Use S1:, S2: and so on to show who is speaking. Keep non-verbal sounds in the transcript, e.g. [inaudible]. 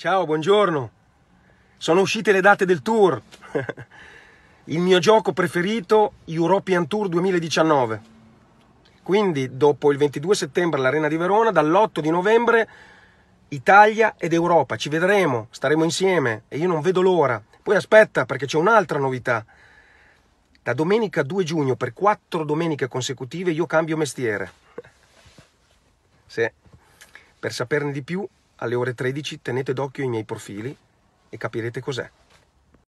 S1: Ciao, buongiorno. Sono uscite le date del tour. [laughs] Il mio gioco preferito, European Tour 2019. Quindi, dopo il 22 settembre all'Arena di Verona, dall'8 di novembre Italia ed Europa. Ci vedremo, staremo insieme e io non vedo l'ora. Poi aspetta perché c'è un'altra novità. Da domenica 2 giugno per quattro domeniche consecutive io cambio mestiere. Se [laughs] per saperne di più alle ore 13 tenete d'occhio i miei profili e capirete cos'è.